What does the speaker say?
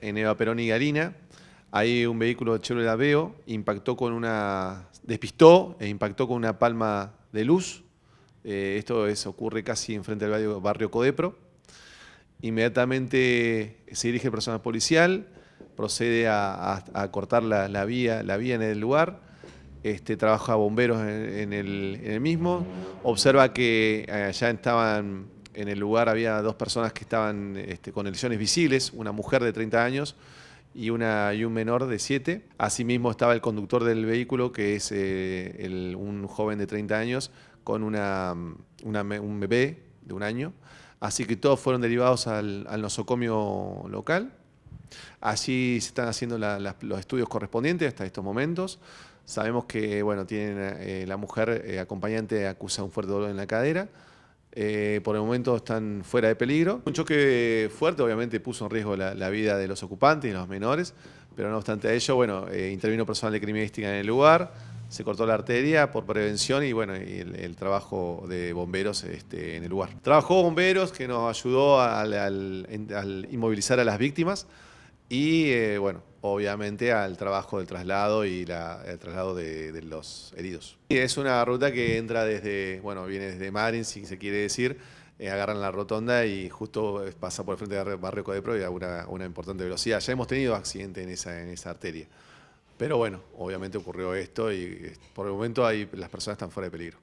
en Eva Perón y Galina, hay un vehículo Chevrolet Aveo impactó con una, despistó e impactó con una palma de luz. Eh, esto es, ocurre casi enfrente del barrio, barrio Codepro. Inmediatamente se dirige el personal policial, procede a, cortar la, vía, la vía en el lugar. Este, trabaja bomberos en, el, en el, mismo. Observa que eh, allá estaban en el lugar había dos personas que estaban este, con lesiones visibles, una mujer de 30 años y, una, y un menor de 7. Asimismo estaba el conductor del vehículo, que es eh, un joven de 30 años, con un bebé de un año. Así que todos fueron derivados al, nosocomio local. así se están haciendo los estudios correspondientes hasta estos momentos. Sabemos que bueno, tienen, eh, la mujer eh, acompañante acusa un fuerte dolor en la cadera. Eh, por el momento están fuera de peligro. Un choque fuerte obviamente puso en riesgo la, vida de los ocupantes y los menores, pero no obstante a ello, bueno, eh, intervino personal de criminalística en el lugar, se cortó la arteria por prevención y bueno, el, trabajo de bomberos este, en el lugar. Trabajó bomberos que nos ayudó al, inmovilizar a las víctimas y eh, bueno, obviamente al trabajo del traslado y el traslado de, los heridos. Y es una ruta que entra desde, bueno, viene desde Marin, si se quiere decir, eh, agarran la rotonda y justo pasa por el frente del barrio Codepro y a una, importante velocidad. Ya hemos tenido accidente en esa, arteria. Pero bueno, obviamente ocurrió esto y eh, por el momento las personas están fuera de peligro.